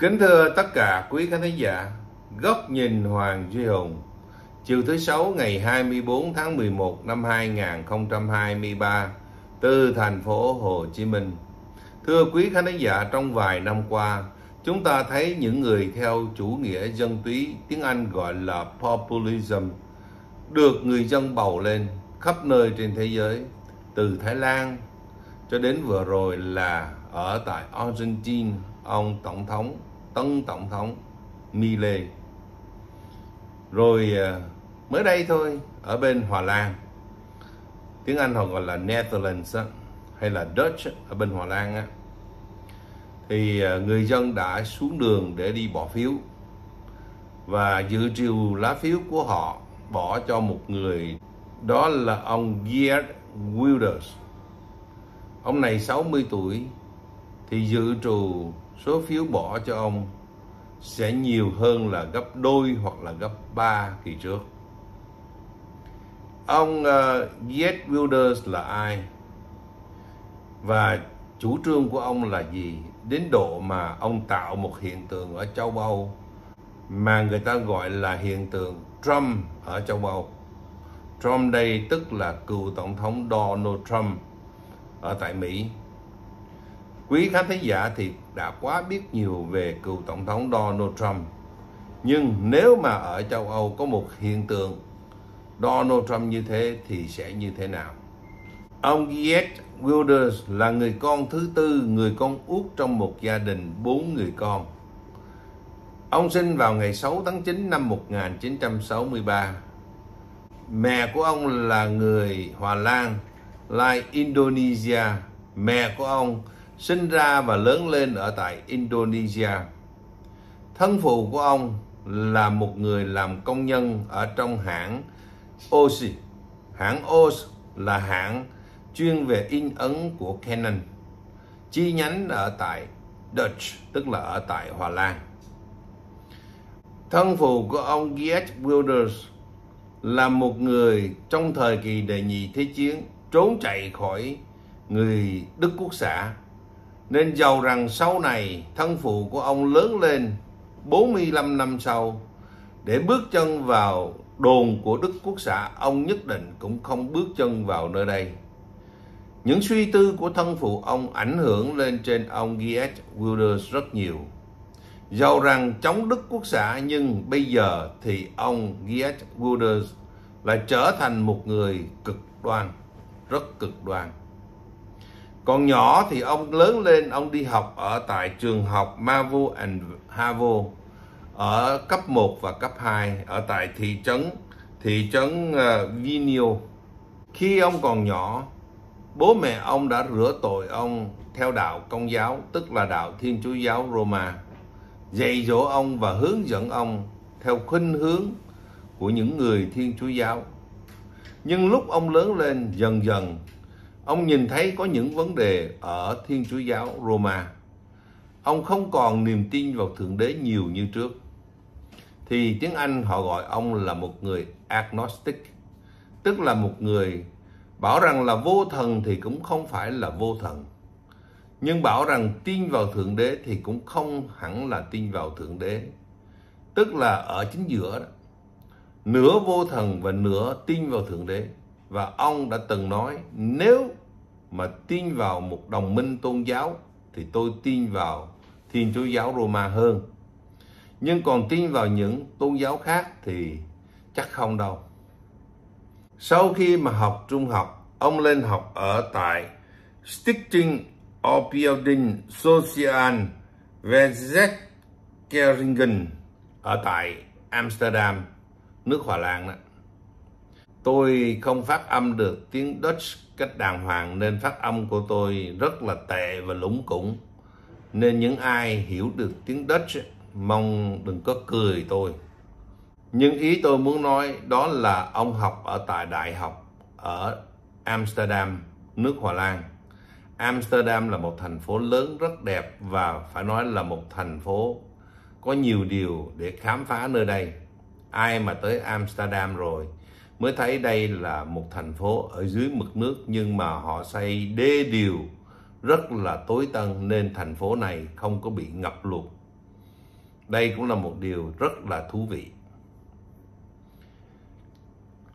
Kính thưa tất cả quý khán thính giả, Góc nhìn Hoàng Duy Hùng, chiều thứ Sáu ngày 24 tháng 11 năm 2023 từ thành phố Hồ Chí Minh. Thưa quý khán thính giả, trong vài năm qua, chúng ta thấy những người theo chủ nghĩa dân túy, tiếng Anh gọi là populism, được người dân bầu lên khắp nơi trên thế giới, từ Thái Lan cho đến vừa rồi là ở tại Argentina, ông Tổng thống ông tổng thống Millet rồi ờ, mới đây thôi ở bên Hòa Lan tiếng Anh họ gọi là Netherlands hay là Dutch ở bên Hòa Lan á, thì ờ, người dân đã xuống đường để đi bỏ phiếu và dự trù lá phiếu của họ bỏ cho một người đó là ông Geert Wilders ông này 60 tuổi thì dự trù số phiếu bỏ cho ông sẽ nhiều hơn là gấp đôi hoặc là gấp ba kỳ trước. Ông uh, ờ, Jet Wilders là ai? Và chủ trương của ông là gì? Đến độ mà ông tạo một hiện tượng ở châu Âu mà người ta gọi là hiện tượng Trump ở châu Âu. Trump đây tức là cựu tổng thống Donald Trump ở tại Mỹ Quý khán thính giả thì đã quá biết nhiều về cựu Tổng thống Donald Trump. Nhưng nếu mà ở châu Âu có một hiện tượng Donald Trump như thế thì sẽ như thế nào? Ông Geert Wilders là người con thứ tư, người con út trong một gia đình bốn người con. Ông sinh vào ngày 6 tháng 9 năm 1963. Mẹ của ông là người Hòa Lan, lai Indonesia. Mẹ của ông sinh ra và lớn lên ở tại Indonesia. Thân phụ của ông là một người làm công nhân ở trong hãng OS. Hãng OS là hãng chuyên về in ấn của Canon, chi nhánh ở tại Dutch, tức là ở tại Hòa Lan. Thân phụ của ông Geert Wilders là một người trong thời kỳ đệ nhị thế chiến trốn chạy khỏi người Đức Quốc xã nên giàu rằng sau này thân phụ của ông lớn lên 45 năm sau để bước chân vào đồn của Đức Quốc xã ông nhất định cũng không bước chân vào nơi đây. Những suy tư của thân phụ ông ảnh hưởng lên trên ông G.H. Wilders rất nhiều. giàu rằng chống Đức Quốc xã nhưng bây giờ thì ông G.H. Wilders lại trở thành một người cực đoan, rất cực đoan còn nhỏ thì ông lớn lên ông đi học ở tại trường học Mavu and Havo ở cấp 1 và cấp 2 ở tại thị trấn thị trấn uh, Vinio. Khi ông còn nhỏ, bố mẹ ông đã rửa tội ông theo đạo Công giáo, tức là đạo Thiên Chúa giáo Roma, dạy dỗ ông và hướng dẫn ông theo khuynh hướng của những người Thiên Chúa giáo. Nhưng lúc ông lớn lên dần dần ông nhìn thấy có những vấn đề ở Thiên Chúa giáo Roma. Ông không còn niềm tin vào Thượng Đế nhiều như trước. Thì tiếng Anh họ gọi ông là một người agnostic, tức là một người bảo rằng là vô thần thì cũng không phải là vô thần. Nhưng bảo rằng tin vào Thượng Đế thì cũng không hẳn là tin vào Thượng Đế. Tức là ở chính giữa đó. Nửa vô thần và nửa tin vào Thượng Đế và ông đã từng nói nếu mà tin vào một đồng minh tôn giáo thì tôi tin vào Thiên Chúa giáo Roma hơn. Nhưng còn tin vào những tôn giáo khác thì chắc không đâu. Sau khi mà học trung học, ông lên học ở tại Stichting Opioidin Social Verzekeringen ở tại Amsterdam, nước Hòa Lan đó tôi không phát âm được tiếng Dutch cách đàng hoàng nên phát âm của tôi rất là tệ và lúng củng nên những ai hiểu được tiếng Dutch mong đừng có cười tôi nhưng ý tôi muốn nói đó là ông học ở tại đại học ở Amsterdam nước Hà Lan Amsterdam là một thành phố lớn rất đẹp và phải nói là một thành phố có nhiều điều để khám phá nơi đây ai mà tới Amsterdam rồi mới thấy đây là một thành phố ở dưới mực nước nhưng mà họ xây đê điều rất là tối tân nên thành phố này không có bị ngập lụt. Đây cũng là một điều rất là thú vị.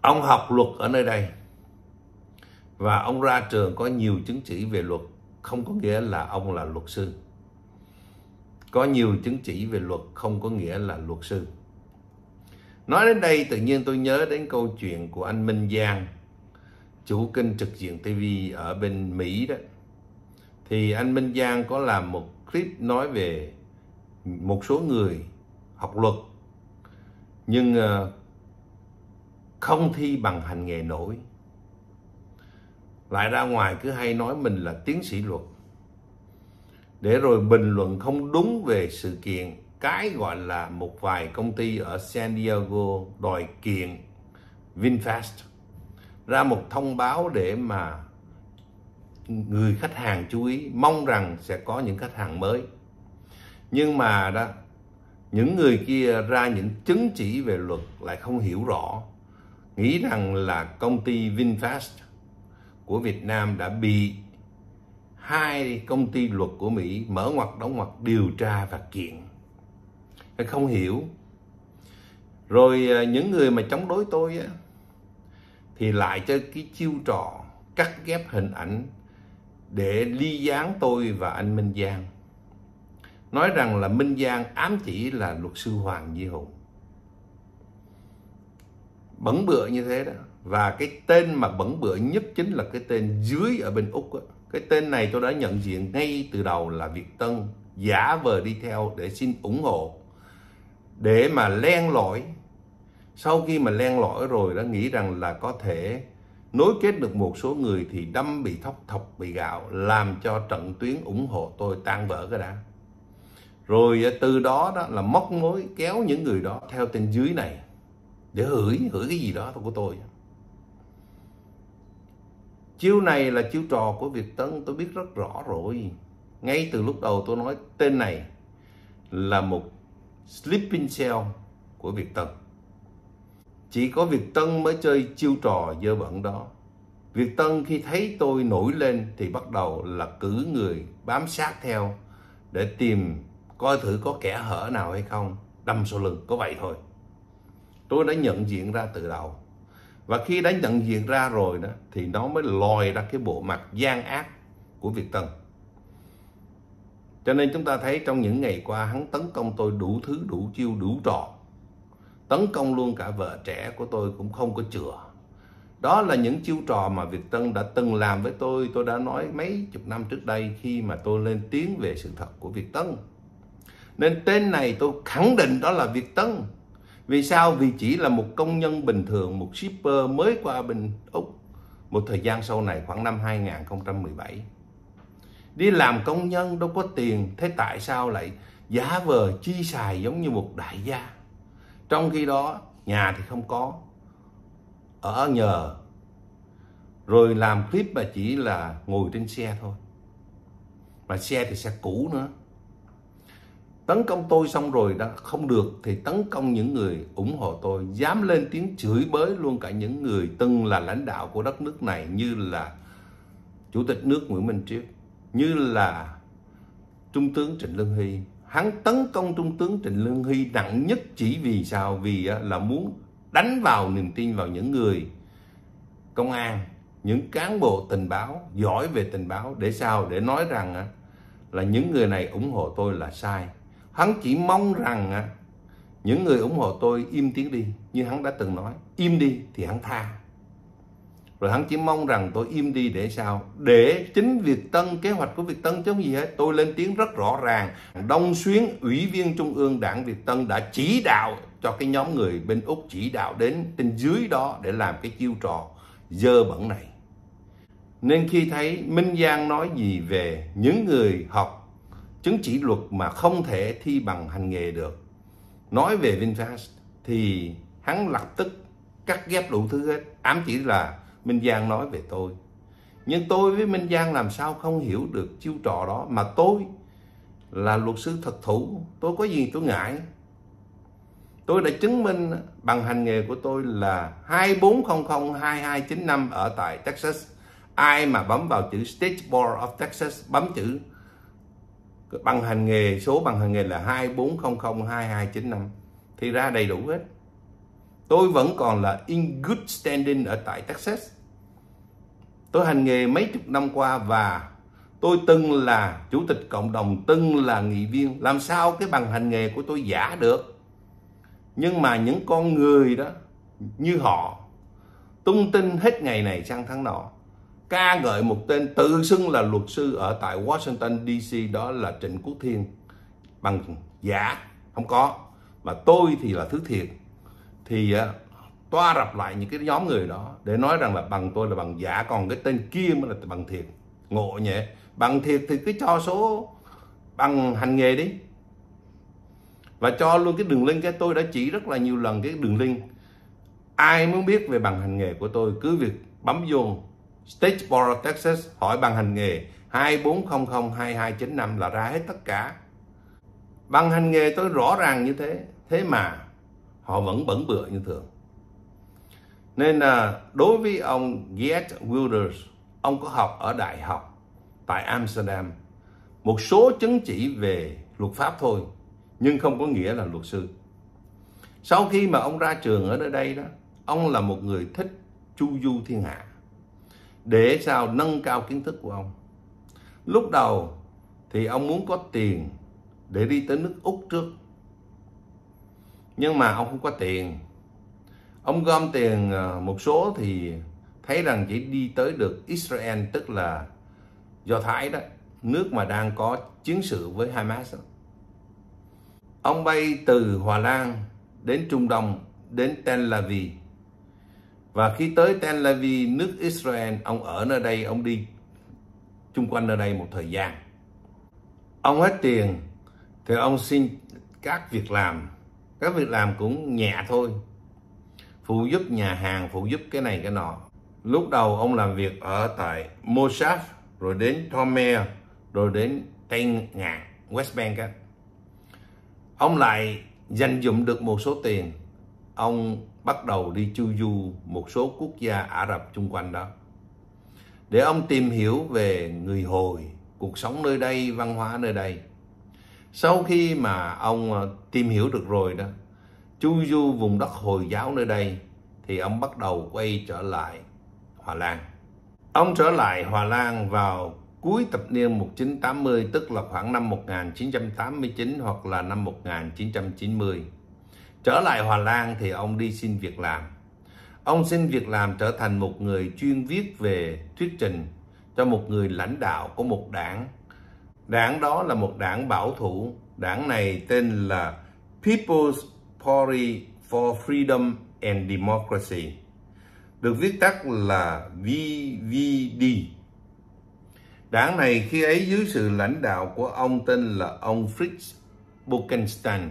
Ông học luật ở nơi đây và ông ra trường có nhiều chứng chỉ về luật không có nghĩa là ông là luật sư. Có nhiều chứng chỉ về luật không có nghĩa là luật sư nói đến đây tự nhiên tôi nhớ đến câu chuyện của anh Minh Giang chủ kênh trực diện TV ở bên Mỹ đó thì anh Minh Giang có làm một clip nói về một số người học luật nhưng ờ, không thi bằng hành nghề nổi lại ra ngoài cứ hay nói mình là tiến sĩ luật để rồi bình luận không đúng về sự kiện cái gọi là một vài công ty ở San Diego đòi kiện VinFast ra một thông báo để mà người khách hàng chú ý mong rằng sẽ có những khách hàng mới nhưng mà đó những người kia ra những chứng chỉ về luật lại không hiểu rõ nghĩ rằng là công ty VinFast của Việt Nam đã bị hai công ty luật của Mỹ mở ngoặt đóng ngoặt điều tra và kiện phải không hiểu rồi à, những người mà chống đối tôi á, thì lại chơi cái chiêu trò cắt ghép hình ảnh để ly gián tôi và anh Minh Giang nói rằng là Minh Giang ám chỉ là luật sư Hoàng Duy Hùng bẩn bựa như thế đó và cái tên mà bẩn bựa nhất chính là cái tên dưới ở bên Úc đó. cái tên này tôi đã nhận diện ngay từ đầu là Việt Tân giả vờ đi theo để xin ủng hộ để mà len lỏi sau khi mà len lỏi rồi đã nghĩ rằng là có thể nối kết được một số người thì đâm bị thóc thọc bị gạo làm cho trận tuyến ủng hộ tôi tan vỡ cái đã rồi à, từ đó đó là móc mối kéo những người đó theo tên dưới này để hửi hửi cái gì đó của tôi chiêu này là chiêu trò của việt tân tôi biết rất rõ rồi ngay từ lúc đầu tôi nói tên này là một sleeping cell của Việt Tân. Chỉ có Việt Tân mới chơi chiêu trò dơ bẩn đó. Việt Tân khi thấy tôi nổi lên thì bắt đầu là cử người bám sát theo để tìm coi thử có kẻ hở nào hay không, đâm sau lưng, có vậy thôi. Tôi đã nhận diện ra từ đầu. Và khi đã nhận diện ra rồi đó thì nó mới lòi ra cái bộ mặt gian ác của Việt Tân cho nên chúng ta thấy trong những ngày qua hắn tấn công tôi đủ thứ đủ chiêu đủ trò tấn công luôn cả vợ trẻ của tôi cũng không có chừa đó là những chiêu trò mà Việt Tân đã từng làm với tôi tôi đã nói mấy chục năm trước đây khi mà tôi lên tiếng về sự thật của Việt Tân nên tên này tôi khẳng định đó là Việt Tân vì sao vì chỉ là một công nhân bình thường một shipper mới qua bên Úc một thời gian sau này khoảng năm 2017 đi làm công nhân đâu có tiền thế tại sao lại giá vờ chi xài giống như một đại gia trong khi đó nhà thì không có ở nhờ rồi làm clip mà chỉ là ngồi trên xe thôi mà xe thì xe cũ nữa tấn công tôi xong rồi đã không được thì tấn công những người ủng hộ tôi dám lên tiếng chửi bới luôn cả những người từng là lãnh đạo của đất nước này như là chủ tịch nước nguyễn minh triết như là trung tướng Trịnh Lương Hy hắn tấn công trung tướng Trịnh Lương Hy nặng nhất chỉ vì sao vì là muốn đánh vào niềm tin vào những người công an những cán bộ tình báo giỏi về tình báo để sao để nói rằng là những người này ủng hộ tôi là sai hắn chỉ mong rằng những người ủng hộ tôi im tiếng đi như hắn đã từng nói im đi thì hắn tha rồi hắn chỉ mong rằng tôi im đi để sao để chính việt tân kế hoạch của việt tân chống gì hết tôi lên tiếng rất rõ ràng đông xuyến ủy viên trung ương đảng việt tân đã chỉ đạo cho cái nhóm người bên úc chỉ đạo đến trên dưới đó để làm cái chiêu trò dơ bẩn này nên khi thấy minh giang nói gì về những người học chứng chỉ luật mà không thể thi bằng hành nghề được nói về vinfast thì hắn lập tức cắt ghép đủ thứ hết ám chỉ là Minh Giang nói về tôi nhưng tôi với Minh Giang làm sao không hiểu được chiêu trò đó mà tôi là luật sư thật thụ tôi có gì tôi ngại tôi đã chứng minh bằng hành nghề của tôi là 24002295 ở tại Texas ai mà bấm vào chữ State Board of Texas bấm chữ bằng hành nghề số bằng hành nghề là 24002295 thì ra đầy đủ hết tôi vẫn còn là in good standing ở tại Texas Tôi hành nghề mấy chục năm qua và tôi từng là chủ tịch cộng đồng, từng là nghị viên. Làm sao cái bằng hành nghề của tôi giả được? Nhưng mà những con người đó như họ tung tin hết ngày này sang tháng nọ ca ngợi một tên tự xưng là luật sư ở tại Washington DC đó là Trịnh Quốc Thiên bằng giả không có mà tôi thì là thứ thiệt thì à, toa rập lại những cái nhóm người đó để nói rằng là bằng tôi là bằng giả còn cái tên kia mới là bằng thiệt ngộ nhỉ bằng thiệt thì cứ cho số bằng hành nghề đi và cho luôn cái đường link cái tôi đã chỉ rất là nhiều lần cái đường link ai muốn biết về bằng hành nghề của tôi cứ việc bấm vô Statesboro Texas hỏi bằng hành nghề 24002295 là ra hết tất cả bằng hành nghề tôi rõ ràng như thế thế mà họ vẫn bẩn bựa như thường nên là đối với ông Geert Wilders, ông có học ở đại học tại Amsterdam. Một số chứng chỉ về luật pháp thôi, nhưng không có nghĩa là luật sư. Sau khi mà ông ra trường ở nơi đây đó, ông là một người thích chu du thiên hạ. Để sao nâng cao kiến thức của ông. Lúc đầu thì ông muốn có tiền để đi tới nước Úc trước. Nhưng mà ông không có tiền Ông gom tiền ờ, một số thì thấy rằng chỉ đi tới được Israel tức là Do Thái đó, nước mà đang có chiến sự với Hamas. Đó. Ông bay từ Hòa Lan đến Trung Đông, đến Tel Aviv. Và khi tới Tel Aviv, nước Israel, ông ở nơi đây, ông đi chung quanh nơi đây một thời gian. Ông hết tiền thì ông xin các việc làm. Các việc làm cũng nhẹ thôi, phụ giúp nhà hàng phụ giúp cái này cái nọ lúc đầu ông làm việc ở tại Mossad rồi đến Tomer rồi đến Tây Ngạn West Bank á ông lại dành dụng được một số tiền ông bắt đầu đi chu du một số quốc gia Ả Rập chung quanh đó để ông tìm hiểu về người hồi cuộc sống nơi đây văn hóa nơi đây sau khi mà ông ờ, tìm hiểu được rồi đó chu du vùng đất Hồi giáo nơi đây thì ông bắt đầu quay trở lại Hòa Lan. Ông trở lại Hòa Lan vào cuối thập niên 1980 tức là khoảng năm 1989 hoặc là năm 1990. Trở lại Hòa Lan thì ông đi xin việc làm. Ông xin việc làm trở thành một người chuyên viết về thuyết trình cho một người lãnh đạo của một đảng. Đảng đó là một đảng bảo thủ. Đảng này tên là People's Party for Freedom and Democracy được viết tắt là VVD. Đảng này khi ấy dưới sự lãnh đạo của ông tên là ông Fritz Bolkenstein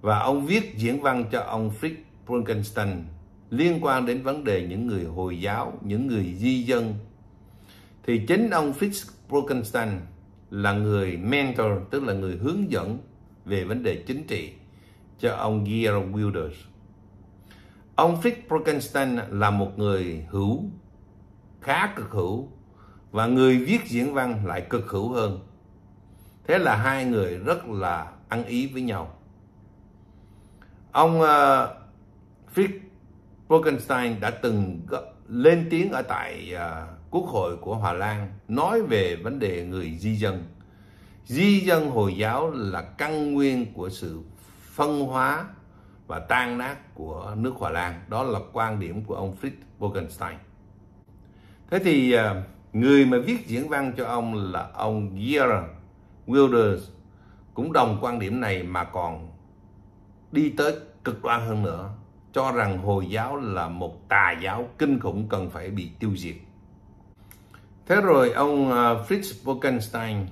và ông viết diễn văn cho ông Fritz Bolkenstein liên quan đến vấn đề những người Hồi giáo, những người di dân. Thì chính ông Fritz Bolkenstein là người mentor, tức là người hướng dẫn về vấn đề chính trị cho ông Gear Wilders. Ông Fritz Frankenstein là một người hữu, khá cực hữu và người viết diễn văn lại cực hữu hơn. Thế là hai người rất là ăn ý với nhau. Ông uh, Fritz Frankenstein đã từng lên tiếng ở tại uh, Quốc hội của Hòa Lan nói về vấn đề người di dân. Di dân Hồi giáo là căn nguyên của sự phân hóa và tan nát của nước Hòa Lan. Đó là quan điểm của ông Fritz Wittgenstein. Thế thì à, người mà viết diễn văn cho ông là ông Gear Wilders cũng đồng quan điểm này mà còn đi tới cực đoan hơn nữa cho rằng Hồi giáo là một tà giáo kinh khủng cần phải bị tiêu diệt. Thế rồi ông à, Fritz Wittgenstein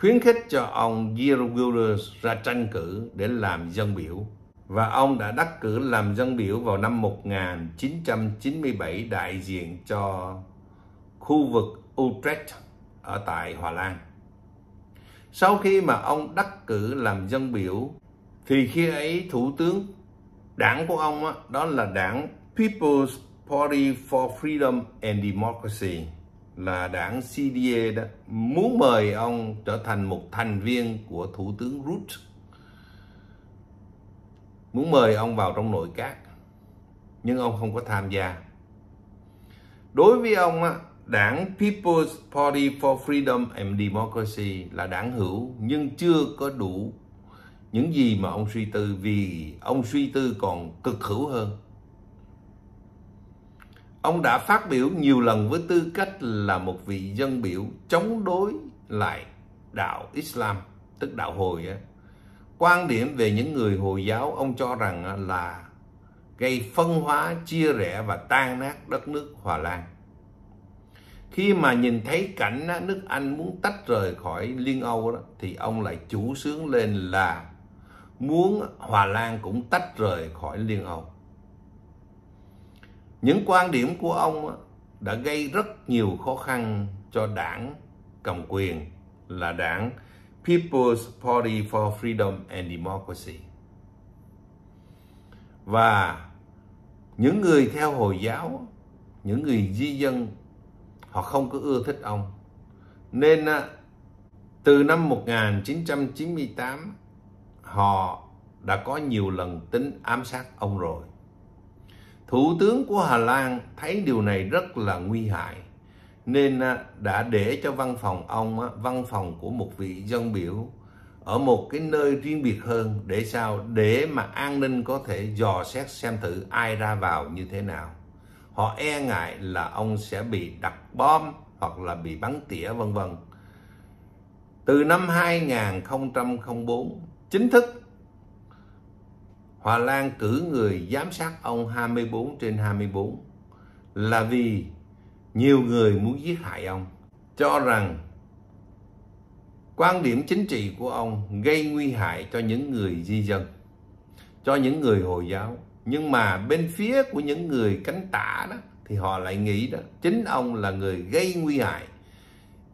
khuyến khích cho ông Gear Wilders ra tranh cử để làm dân biểu và ông đã đắc cử làm dân biểu vào năm 1997 đại diện cho khu vực Utrecht ở tại Hòa Lan. Sau khi mà ông đắc cử làm dân biểu thì khi ấy thủ tướng đảng của ông đó, đó là đảng People's Party for Freedom and Democracy là đảng CDA đã muốn mời ông trở thành một thành viên của Thủ tướng Rutte. Muốn mời ông vào trong nội các. Nhưng ông không có tham gia. Đối với ông á, đảng People's Party for Freedom and Democracy là đảng hữu nhưng chưa có đủ những gì mà ông suy tư vì ông suy tư còn cực hữu hơn Ông đã phát biểu nhiều lần với tư cách là một vị dân biểu chống đối lại đạo Islam, tức đạo Hồi. Ấy. Quan điểm về những người Hồi giáo ông cho rằng là gây phân hóa, chia rẽ và tan nát đất nước Hòa Lan. Khi mà nhìn thấy cảnh nước Anh muốn tách rời khỏi Liên Âu đó, thì ông lại chủ sướng lên là muốn Hòa Lan cũng tách rời khỏi Liên Âu những quan điểm của ông đã gây rất nhiều khó khăn cho đảng cầm quyền là đảng People's Party for Freedom and Democracy. Và những người theo Hồi giáo, những người di dân, họ không có ưa thích ông. Nên từ năm 1998, họ đã có nhiều lần tính ám sát ông rồi. Thủ tướng của Hà Lan thấy điều này rất là nguy hại nên à, đã để cho văn phòng ông à, văn phòng của một vị dân biểu ở một cái nơi riêng biệt hơn để sao để mà an ninh có thể dò xét xem thử ai ra vào như thế nào họ e ngại là ông sẽ bị đặt bom hoặc là bị bắn tỉa vân vân từ năm 2004 chính thức Hòa Lan cử người giám sát ông 24 trên 24 là vì nhiều người muốn giết hại ông, cho rằng quan điểm chính trị của ông gây nguy hại cho những người di dân, cho những người Hồi giáo. Nhưng mà bên phía của những người cánh tả đó thì họ lại nghĩ đó chính ông là người gây nguy hại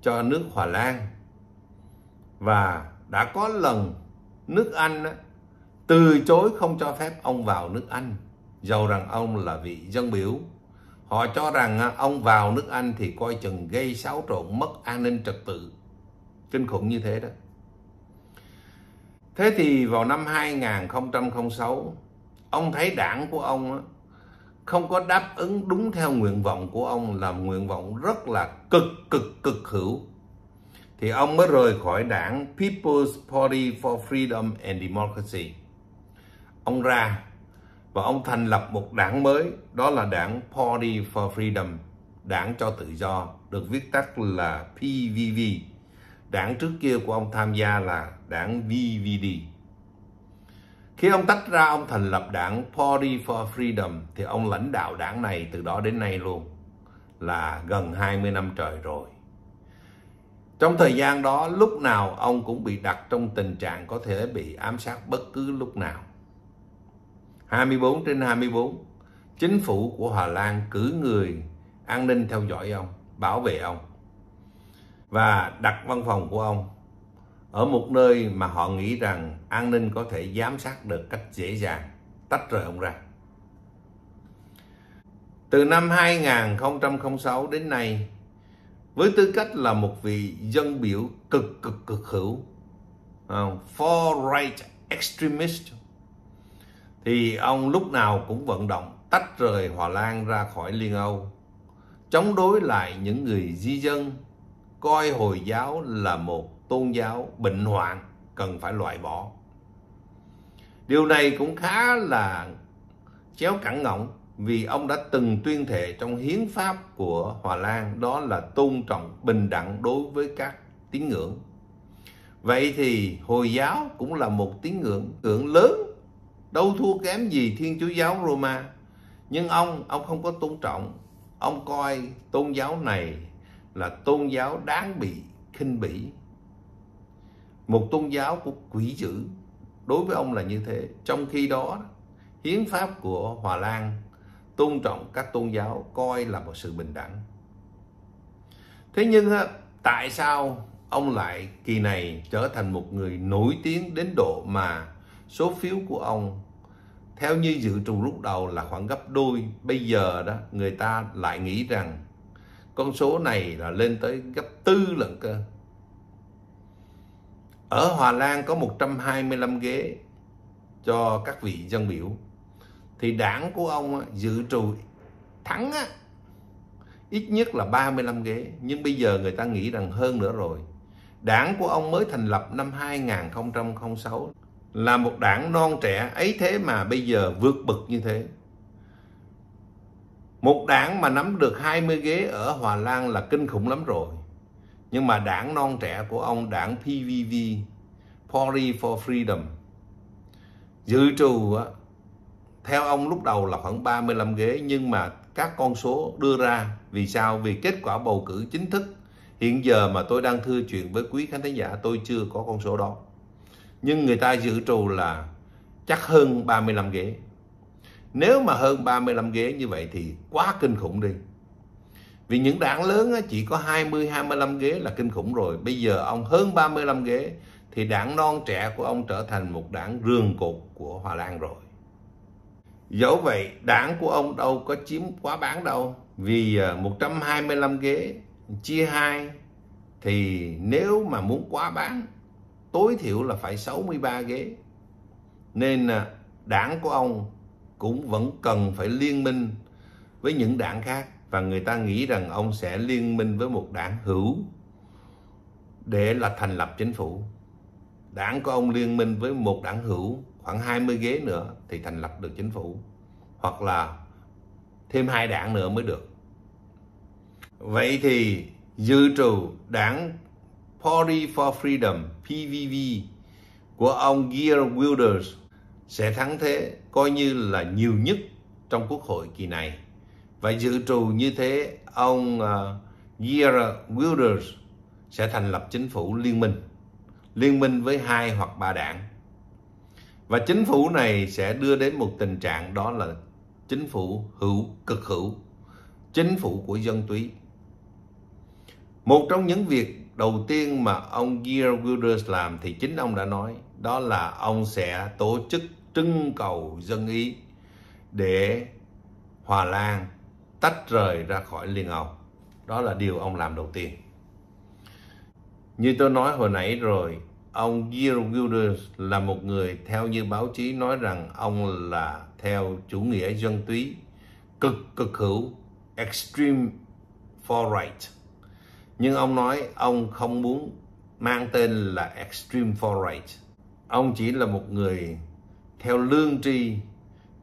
cho nước Hòa Lan và đã có lần nước Anh đó, từ chối không cho phép ông vào nước Anh, dầu rằng ông là vị dân biểu. Họ cho rằng à, ông vào nước Anh thì coi chừng gây xáo trộn mất an ninh trật tự. Kinh khủng như thế đó. Thế thì vào năm 2006, ông thấy đảng của ông không có đáp ứng đúng theo nguyện vọng của ông là nguyện vọng rất là cực cực cực hữu. Thì ông mới rời khỏi đảng People's Party for Freedom and Democracy ông ra và ông thành lập một đảng mới đó là đảng Party for Freedom đảng cho tự do được viết tắt là PVV đảng trước kia của ông tham gia là đảng VVD khi ông tách ra ông thành lập đảng Party for Freedom thì ông lãnh đạo đảng này từ đó đến nay luôn là gần 20 năm trời rồi trong thời gian đó lúc nào ông cũng bị đặt trong tình trạng có thể bị ám sát bất cứ lúc nào 24 trên 24 chính phủ của Hà Lan cử người an ninh theo dõi ông bảo vệ ông và đặt văn phòng của ông ở một nơi mà họ nghĩ rằng an ninh có thể giám sát được cách dễ dàng tách rời ông ra từ năm 2006 đến nay với tư cách là một vị dân biểu cực cực cực hữu uh, far right extremist thì ông lúc nào cũng vận động tách rời Hòa Lan ra khỏi Liên Âu, chống đối lại những người di dân, coi Hồi giáo là một tôn giáo bệnh hoạn cần phải loại bỏ. Điều này cũng khá là chéo cẳng ngọng vì ông đã từng tuyên thệ trong hiến pháp của Hòa Lan đó là tôn trọng bình đẳng đối với các tín ngưỡng. Vậy thì Hồi giáo cũng là một tín ngưỡng, ngưỡng lớn đâu thua kém gì Thiên Chúa giáo Roma nhưng ông ông không có tôn trọng ông coi tôn giáo này là tôn giáo đáng bị khinh bỉ một tôn giáo của quỷ dữ đối với ông là như thế trong khi đó hiến pháp của Hòa Lan tôn trọng các tôn giáo coi là một sự bình đẳng thế nhưng tại sao ông lại kỳ này trở thành một người nổi tiếng đến độ mà số phiếu của ông theo như dự trù lúc đầu là khoảng gấp đôi bây giờ đó người ta lại nghĩ rằng con số này là lên tới gấp tư lần cơ ở Hòa Lan có 125 ghế cho các vị dân biểu thì đảng của ông dự trù thắng ít nhất là 35 ghế nhưng bây giờ người ta nghĩ rằng hơn nữa rồi đảng của ông mới thành lập năm 2006 là một đảng non trẻ ấy thế mà bây giờ vượt bậc như thế một đảng mà nắm được 20 ghế ở Hòa Lan là kinh khủng lắm rồi nhưng mà đảng non trẻ của ông đảng PVV Party for Freedom dự trù theo ông lúc đầu là khoảng 35 ghế nhưng mà các con số đưa ra vì sao vì kết quả bầu cử chính thức hiện giờ mà tôi đang thưa chuyện với quý khán thính giả tôi chưa có con số đó nhưng người ta dự trù là chắc hơn 35 ghế. Nếu mà hơn 35 ghế như vậy thì quá kinh khủng đi. Vì những đảng lớn chỉ có 20 25 ghế là kinh khủng rồi. Bây giờ ông hơn 35 ghế thì đảng non trẻ của ông trở thành một đảng rương cột của Hòa Lan rồi. Dẫu vậy, đảng của ông đâu có chiếm quá bán đâu. Vì 125 à, ghế chia 2 thì nếu mà muốn quá bán tối thiểu là phải 63 ghế. Nên à, đảng của ông cũng vẫn cần phải liên minh với những đảng khác và người ta nghĩ rằng ông sẽ liên minh với một đảng hữu để là thành lập chính phủ. Đảng của ông liên minh với một đảng hữu khoảng 20 ghế nữa thì thành lập được chính phủ hoặc là thêm hai đảng nữa mới được. Vậy thì dư trù đảng Party for Freedom PVV của ông Gear Wilders sẽ thắng thế coi như là nhiều nhất trong quốc hội kỳ này. Và dự trù như thế, ông uh, à, Gear Wilders sẽ thành lập chính phủ liên minh, liên minh với hai hoặc ba đảng. Và chính phủ này sẽ đưa đến một tình trạng đó là chính phủ hữu cực hữu, chính phủ của dân túy. Một trong những việc đầu tiên mà ông Gear Wilders làm thì chính ông đã nói đó là ông sẽ tổ chức trưng cầu dân ý để Hòa Lan tách rời ra khỏi Liên Âu. Đó là điều ông làm đầu tiên. Như tôi nói hồi nãy rồi, ông Gear Wilders là một người theo như báo chí nói rằng ông là theo chủ nghĩa dân túy cực cực hữu extreme far right nhưng ông nói ông không muốn mang tên là extreme for right ông chỉ là một người theo lương tri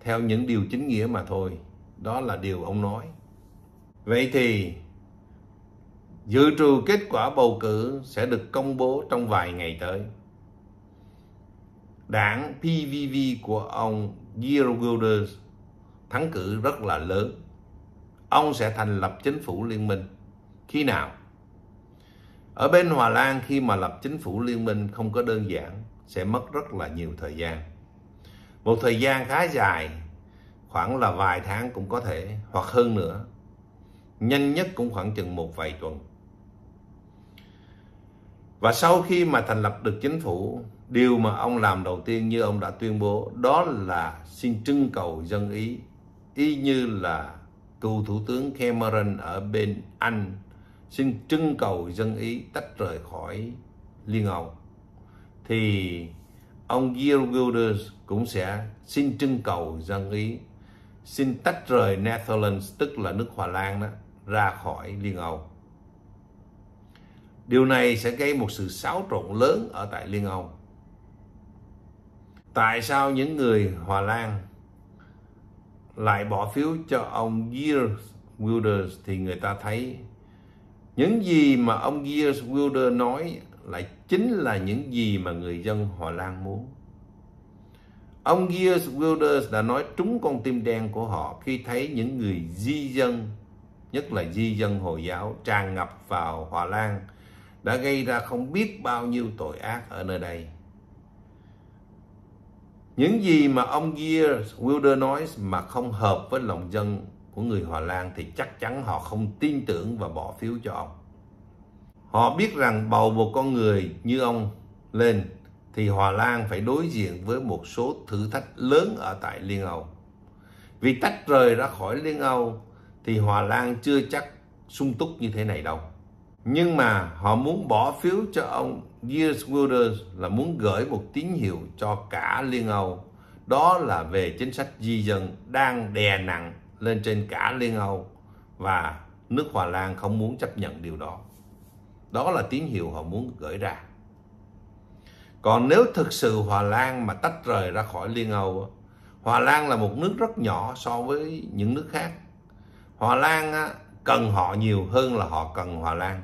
theo những điều chính nghĩa mà thôi đó là điều ông nói vậy thì dự trù kết quả bầu cử sẽ được công bố trong vài ngày tới đảng PVV của ông Geert Wilders thắng cử rất là lớn ông sẽ thành lập chính phủ liên minh khi nào ở bên Hòa Lan khi mà lập chính phủ liên minh không có đơn giản, sẽ mất rất là nhiều thời gian. Một thời gian khá dài, khoảng là vài tháng cũng có thể, hoặc hơn nữa. Nhanh nhất cũng khoảng chừng một vài tuần. Và sau khi mà thành lập được chính phủ, điều mà ông làm đầu tiên như ông đã tuyên bố đó là xin trưng cầu dân Ý, y như là cựu thủ tướng Cameron ở bên Anh xin trưng cầu dân Ý tách rời khỏi Liên Âu thì ông Geert Wilders cũng sẽ xin trưng cầu dân Ý xin tách rời Netherlands tức là nước Hòa Lan đó ra khỏi Liên Âu. Điều này sẽ gây một sự xáo trộn lớn ở tại Liên Âu. Tại sao những người Hòa Lan lại bỏ phiếu cho ông Geert Wilders thì người ta thấy những gì mà ông Gears Wilder nói lại chính là những gì mà người dân Hòa Lan muốn. Ông Gears Wilders đã nói trúng con tim đen của họ khi thấy những người di dân, nhất là di dân Hồi giáo tràn ngập vào Hòa Lan, đã gây ra không biết bao nhiêu tội ác ở nơi đây. Những gì mà ông Gears Wilder nói mà không hợp với lòng dân của người Hòa Lan thì chắc chắn họ không tin tưởng và bỏ phiếu cho ông. Họ biết rằng bầu một con người như ông lên thì Hòa Lan phải đối diện với một số thử thách lớn ở tại Liên Âu. Vì tách rời ra khỏi Liên Âu thì Hòa Lan chưa chắc sung túc như thế này đâu. Nhưng mà họ muốn bỏ phiếu cho ông Geert Wilders là muốn gửi một tín hiệu cho cả Liên Âu. Đó là về chính sách di dân đang đè nặng lên trên cả Liên Âu và nước Hòa Lan không muốn chấp nhận điều đó. Đó là tín hiệu họ muốn gửi ra. Còn nếu thực sự Hòa Lan mà tách rời ra khỏi Liên Âu, Hòa Lan là một nước rất nhỏ so với những nước khác. Hòa Lan cần họ nhiều hơn là họ cần Hòa Lan.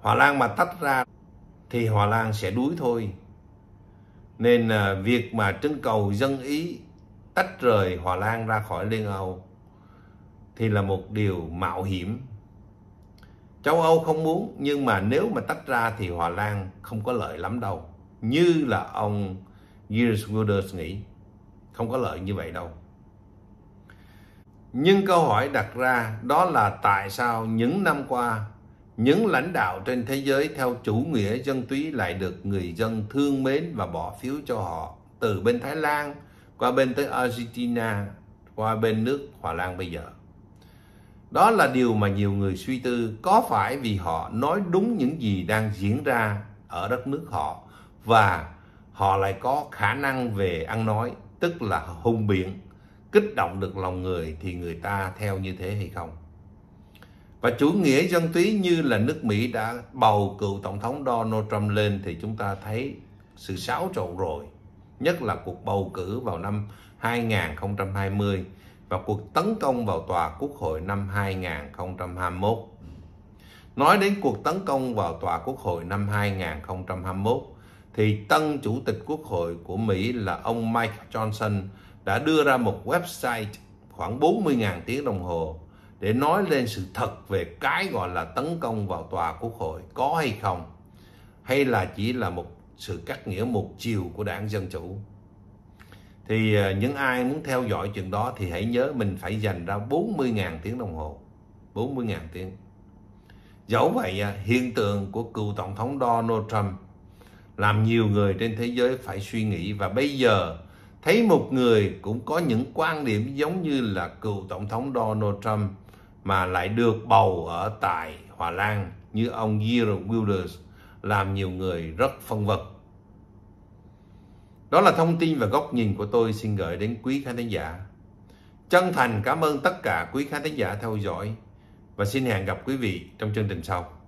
Hòa Lan mà tách ra thì Hòa Lan sẽ đuối thôi. Nên à, việc mà trưng cầu dân ý tách rời Hòa Lan ra khỏi Liên Âu thì là một điều mạo hiểm. Châu Âu không muốn nhưng mà nếu mà tách ra thì Hòa Lan không có lợi lắm đâu. Như là ông Gears Wilders nghĩ. Không có lợi như vậy đâu. Nhưng câu hỏi đặt ra đó là tại sao những năm qua những lãnh đạo trên thế giới theo chủ nghĩa dân túy lại được người dân thương mến và bỏ phiếu cho họ từ bên Thái Lan, qua bên tới Argentina qua bên nước Hòa Lan bây giờ đó là điều mà nhiều người suy tư có phải vì họ nói đúng những gì đang diễn ra ở đất nước họ và họ lại có khả năng về ăn nói tức là hung biện kích động được lòng người thì người ta theo như thế hay không và chủ nghĩa dân túy như là nước Mỹ đã bầu cựu tổng thống Donald Trump lên thì chúng ta thấy sự xáo trộn rồi nhất là cuộc bầu cử vào năm 2020 và cuộc tấn công vào tòa quốc hội năm 2021. Nói đến cuộc tấn công vào tòa quốc hội năm 2021 thì tân chủ tịch quốc hội của Mỹ là ông Mike Johnson đã đưa ra một website khoảng 40.000 tiếng đồng hồ để nói lên sự thật về cái gọi là tấn công vào tòa quốc hội có hay không hay là chỉ là một sự cắt nghĩa một chiều của đảng Dân Chủ. Thì à, những ai muốn theo dõi chuyện đó thì hãy nhớ mình phải dành ra 40.000 tiếng đồng hồ. 40.000 tiếng. Dẫu vậy, à, hiện tượng của cựu Tổng thống Donald Trump làm nhiều người trên thế giới phải suy nghĩ và bây giờ thấy một người cũng có những quan điểm giống như là cựu Tổng thống Donald Trump mà lại được bầu ở tại Hòa Lan như ông Geert Wilders làm nhiều người rất phân vân. Đó là thông tin và góc nhìn của tôi xin gửi đến quý khán thính giả. Chân thành cảm ơn tất cả quý khán thính giả theo dõi và xin hẹn gặp quý vị trong chương trình sau.